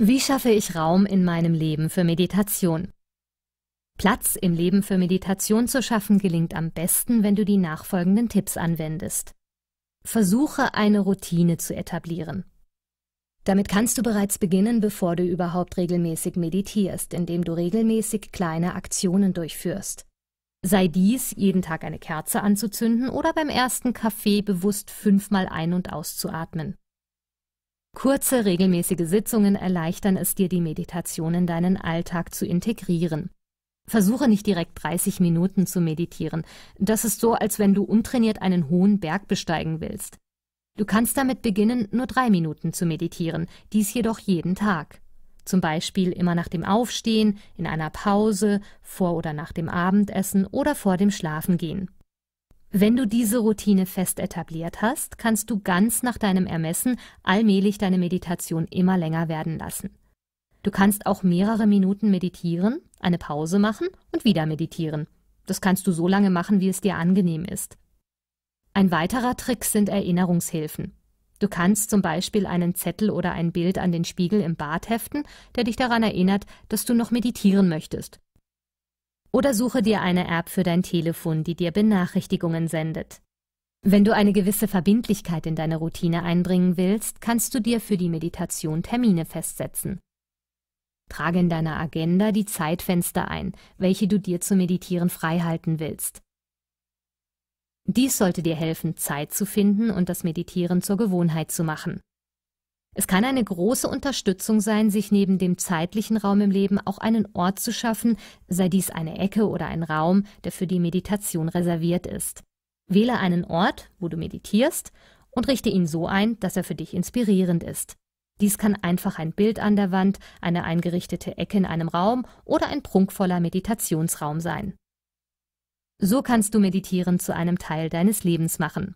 Wie schaffe ich Raum in meinem Leben für Meditation? Platz im Leben für Meditation zu schaffen gelingt am besten, wenn du die nachfolgenden Tipps anwendest. Versuche eine Routine zu etablieren. Damit kannst du bereits beginnen, bevor du überhaupt regelmäßig meditierst, indem du regelmäßig kleine Aktionen durchführst. Sei dies, jeden Tag eine Kerze anzuzünden oder beim ersten Kaffee bewusst fünfmal ein- und auszuatmen. Kurze, regelmäßige Sitzungen erleichtern es dir, die Meditation in deinen Alltag zu integrieren. Versuche nicht direkt 30 Minuten zu meditieren. Das ist so, als wenn du untrainiert einen hohen Berg besteigen willst. Du kannst damit beginnen, nur drei Minuten zu meditieren, dies jedoch jeden Tag. Zum Beispiel immer nach dem Aufstehen, in einer Pause, vor oder nach dem Abendessen oder vor dem Schlafengehen. Wenn du diese Routine fest etabliert hast, kannst du ganz nach deinem Ermessen allmählich deine Meditation immer länger werden lassen. Du kannst auch mehrere Minuten meditieren, eine Pause machen und wieder meditieren. Das kannst du so lange machen, wie es dir angenehm ist. Ein weiterer Trick sind Erinnerungshilfen. Du kannst zum Beispiel einen Zettel oder ein Bild an den Spiegel im Bad heften, der dich daran erinnert, dass du noch meditieren möchtest. Oder suche dir eine App für dein Telefon, die dir Benachrichtigungen sendet. Wenn du eine gewisse Verbindlichkeit in deine Routine einbringen willst, kannst du dir für die Meditation Termine festsetzen. Trage in deiner Agenda die Zeitfenster ein, welche du dir zu meditieren freihalten willst. Dies sollte dir helfen, Zeit zu finden und das Meditieren zur Gewohnheit zu machen. Es kann eine große Unterstützung sein, sich neben dem zeitlichen Raum im Leben auch einen Ort zu schaffen, sei dies eine Ecke oder ein Raum, der für die Meditation reserviert ist. Wähle einen Ort, wo du meditierst, und richte ihn so ein, dass er für dich inspirierend ist. Dies kann einfach ein Bild an der Wand, eine eingerichtete Ecke in einem Raum oder ein prunkvoller Meditationsraum sein. So kannst du Meditieren zu einem Teil deines Lebens machen.